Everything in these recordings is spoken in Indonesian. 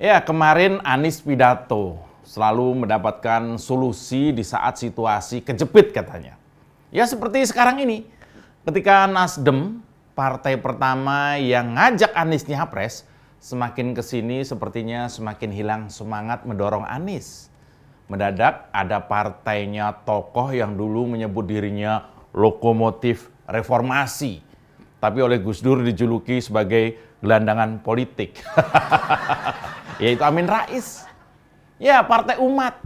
Ya, kemarin Anies pidato selalu mendapatkan solusi di saat situasi kejepit katanya. Ya seperti sekarang ini, ketika Nasdem, partai pertama yang ngajak Anies nyapres, semakin kesini sepertinya semakin hilang semangat mendorong Anies. Mendadak ada partainya tokoh yang dulu menyebut dirinya lokomotif reformasi. Tapi oleh Gus Dur dijuluki sebagai gelandangan politik. yaitu Amin Rais. Ya, partai umat.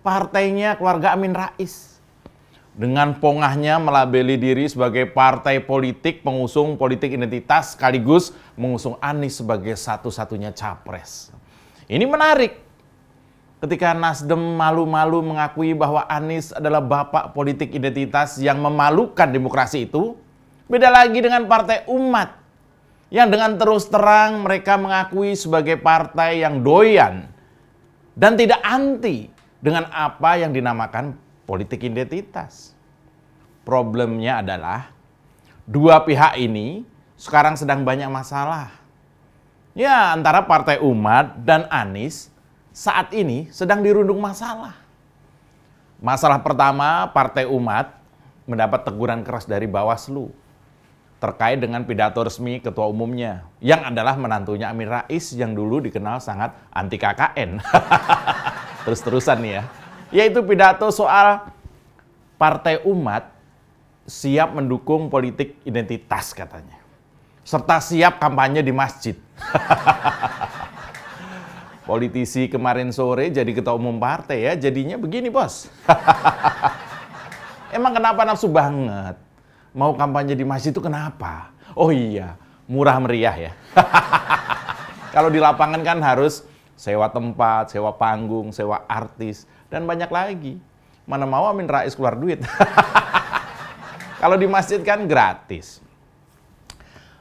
Partainya keluarga Amin Rais. Dengan pongahnya melabeli diri sebagai partai politik pengusung politik identitas sekaligus mengusung Anies sebagai satu-satunya capres. Ini menarik. Ketika Nasdem malu-malu mengakui bahwa Anies adalah bapak politik identitas yang memalukan demokrasi itu, beda lagi dengan partai umat yang dengan terus terang mereka mengakui sebagai partai yang doyan dan tidak anti dengan apa yang dinamakan politik identitas. Problemnya adalah dua pihak ini sekarang sedang banyak masalah. Ya, antara Partai Umat dan Anies saat ini sedang dirundung masalah. Masalah pertama, Partai Umat mendapat teguran keras dari Bawaslu terkait dengan pidato resmi ketua umumnya yang adalah menantunya Amin Rais yang dulu dikenal sangat anti KKN. Terus-terusan nih ya. Yaitu pidato soal partai umat siap mendukung politik identitas katanya. Serta siap kampanye di masjid. Politisi kemarin sore jadi ketua umum partai ya, jadinya begini bos. Emang kenapa nafsu banget? mau kampanye di masjid itu kenapa? Oh iya, murah meriah ya. Kalau di lapangan kan harus sewa tempat, sewa panggung, sewa artis, dan banyak lagi. Mana mau Amin Rais keluar duit. Kalau di masjid kan gratis.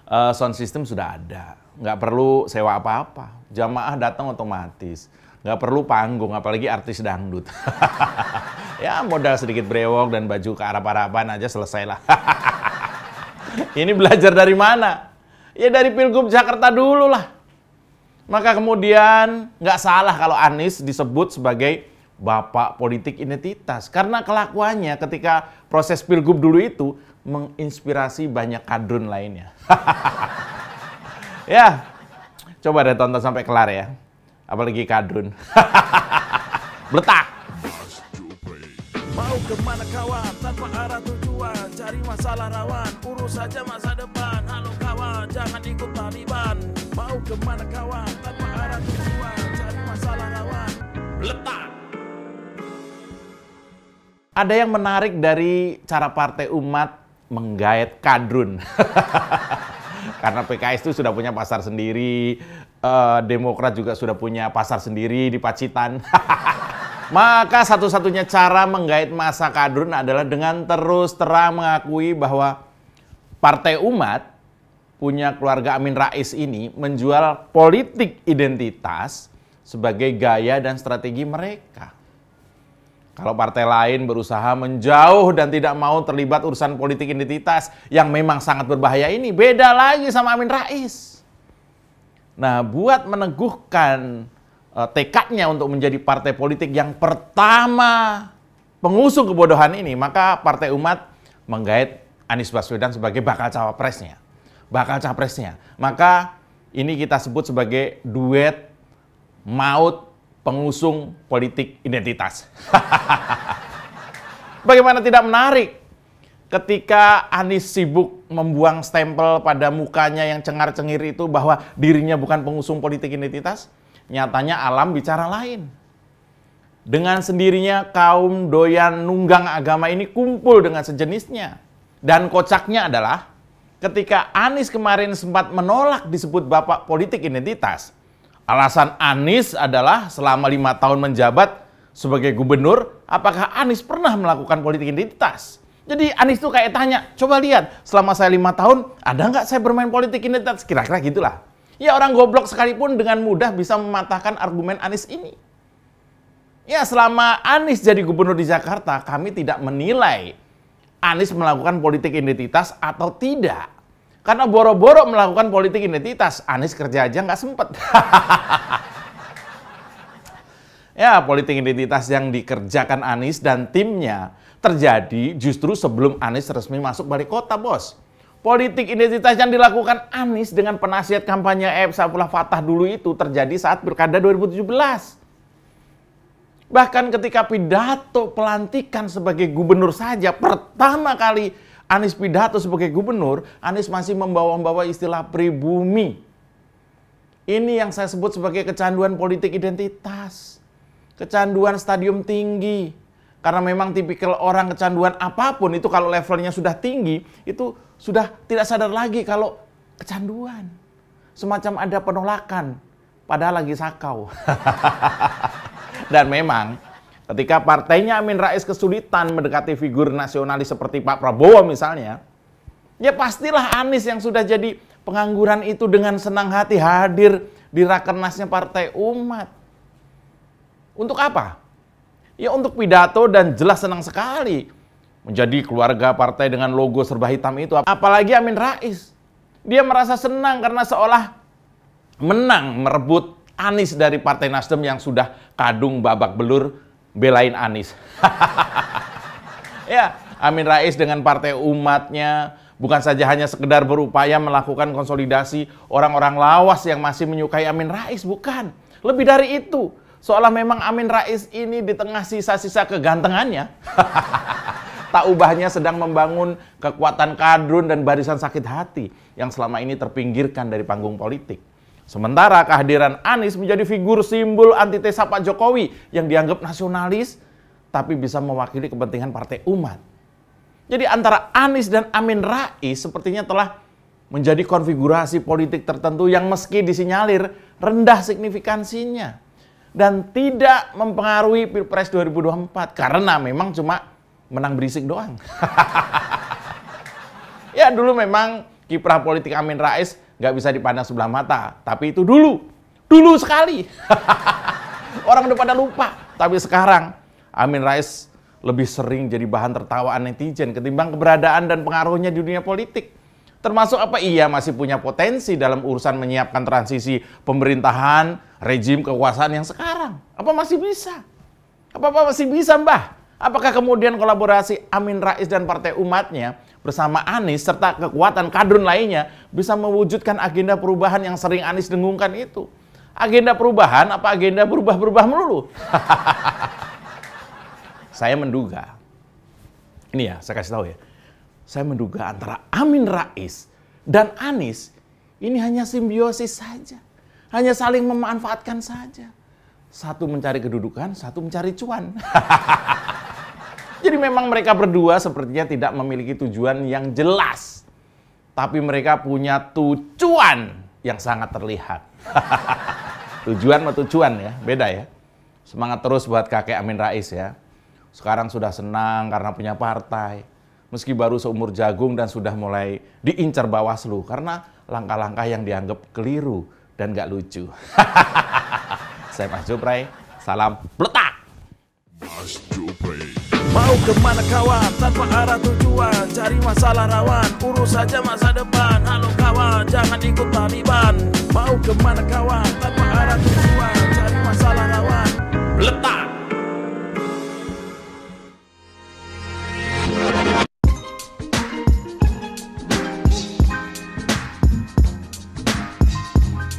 Uh, sound system sudah ada, nggak perlu sewa apa-apa. Jamaah datang otomatis nggak perlu panggung, apalagi artis dangdut. ya modal sedikit brewok dan baju ke arah araban aja selesai lah. Ini belajar dari mana? Ya dari Pilgub Jakarta dulu lah. Maka kemudian nggak salah kalau Anies disebut sebagai bapak politik identitas. Karena kelakuannya ketika proses Pilgub dulu itu menginspirasi banyak kadrun lainnya. ya, coba deh tonton sampai kelar ya apalagi kadrun. Meletak. Mau kemana kawan tanpa arah tujuan Cari masalah rawan urus saja masa depan Halo kawan jangan ikut Taliban Mau kemana kawan tanpa arah tujuan Cari masalah rawan Letak Ada yang menarik dari cara partai umat menggait kadrun karena PKS itu sudah punya pasar sendiri, uh, Demokrat juga sudah punya pasar sendiri di Pacitan. Maka satu-satunya cara menggait masa kadrun adalah dengan terus terang mengakui bahwa Partai Umat punya keluarga Amin Rais ini menjual politik identitas sebagai gaya dan strategi mereka. Kalau partai lain berusaha menjauh dan tidak mau terlibat urusan politik identitas yang memang sangat berbahaya ini, beda lagi sama Amin Rais. Nah, buat meneguhkan eh, tekadnya untuk menjadi partai politik yang pertama pengusung kebodohan ini, maka Partai Umat menggait Anies Baswedan sebagai bakal cawapresnya. Bakal capresnya. Maka ini kita sebut sebagai duet maut pengusung politik identitas. Bagaimana tidak menarik ketika Anies sibuk membuang stempel pada mukanya yang cengar-cengir itu bahwa dirinya bukan pengusung politik identitas, nyatanya alam bicara lain. Dengan sendirinya kaum doyan nunggang agama ini kumpul dengan sejenisnya. Dan kocaknya adalah ketika Anies kemarin sempat menolak disebut bapak politik identitas, Alasan Anies adalah selama lima tahun menjabat sebagai gubernur, apakah Anies pernah melakukan politik identitas? Jadi Anies tuh kayak tanya, coba lihat selama saya lima tahun ada nggak saya bermain politik identitas? Kira-kira gitulah. Ya orang goblok sekalipun dengan mudah bisa mematahkan argumen Anies ini. Ya selama Anies jadi gubernur di Jakarta, kami tidak menilai Anies melakukan politik identitas atau tidak. Karena boro-boro melakukan politik identitas, Anies kerja aja nggak sempet. ya, politik identitas yang dikerjakan Anies dan timnya terjadi justru sebelum Anies resmi masuk balik kota, bos. Politik identitas yang dilakukan Anies dengan penasihat kampanye F. Saifullah Fatah dulu itu terjadi saat Pilkada 2017. Bahkan ketika pidato pelantikan sebagai gubernur saja, pertama kali Anies pidato sebagai gubernur, Anies masih membawa-bawa istilah pribumi. Ini yang saya sebut sebagai kecanduan politik identitas. Kecanduan stadium tinggi. Karena memang tipikal orang kecanduan apapun itu kalau levelnya sudah tinggi, itu sudah tidak sadar lagi kalau kecanduan. Semacam ada penolakan, padahal lagi sakau. Dan memang Ketika partainya Amin Rais kesulitan mendekati figur nasionalis seperti Pak Prabowo misalnya, ya pastilah Anies yang sudah jadi pengangguran itu dengan senang hati hadir di rakernasnya Partai Umat. Untuk apa? Ya untuk pidato dan jelas senang sekali menjadi keluarga partai dengan logo serba hitam itu. Apalagi Amin Rais. Dia merasa senang karena seolah menang merebut Anies dari Partai Nasdem yang sudah kadung babak belur belain Anies. ya, Amin Rais dengan partai umatnya bukan saja hanya sekedar berupaya melakukan konsolidasi orang-orang lawas yang masih menyukai Amin Rais, bukan. Lebih dari itu, seolah memang Amin Rais ini di tengah sisa-sisa kegantengannya, tak ubahnya sedang membangun kekuatan kadrun dan barisan sakit hati yang selama ini terpinggirkan dari panggung politik. Sementara kehadiran Anies menjadi figur simbol antitesa Pak Jokowi yang dianggap nasionalis tapi bisa mewakili kepentingan partai umat. Jadi antara Anies dan Amin Rais sepertinya telah menjadi konfigurasi politik tertentu yang meski disinyalir rendah signifikansinya dan tidak mempengaruhi Pilpres 2024 karena memang cuma menang berisik doang. ya dulu memang kiprah politik Amin Rais nggak bisa dipandang sebelah mata. Tapi itu dulu, dulu sekali. Orang udah pada lupa. Tapi sekarang, Amin Rais lebih sering jadi bahan tertawaan netizen ketimbang keberadaan dan pengaruhnya di dunia politik. Termasuk apa ia masih punya potensi dalam urusan menyiapkan transisi pemerintahan, rejim kekuasaan yang sekarang. Apa masih bisa? Apa, -apa masih bisa, Mbah? Apakah kemudian kolaborasi Amin Rais dan partai umatnya bersama Anies serta kekuatan kadrun lainnya bisa mewujudkan agenda perubahan yang sering Anies dengungkan itu. Agenda perubahan apa agenda berubah-berubah melulu? saya menduga. Ini ya, saya kasih tahu ya. Saya menduga antara Amin Rais dan Anies ini hanya simbiosis saja. Hanya saling memanfaatkan saja. Satu mencari kedudukan, satu mencari cuan. Jadi memang mereka berdua sepertinya tidak memiliki tujuan yang jelas. Tapi mereka punya tujuan yang sangat terlihat. tujuan sama tujuan ya, beda ya. Semangat terus buat kakek Amin Rais ya. Sekarang sudah senang karena punya partai. Meski baru seumur jagung dan sudah mulai diincar Bawaslu karena langkah-langkah yang dianggap keliru dan gak lucu. Saya Mas Jopray, salam letak! kemana kawan Tanpa arah tujuan Cari masalah rawan Urus saja masa depan Halo kawan Jangan ikut Taliban Mau kemana kawan Tanpa arah tujuan Cari masalah rawan Letak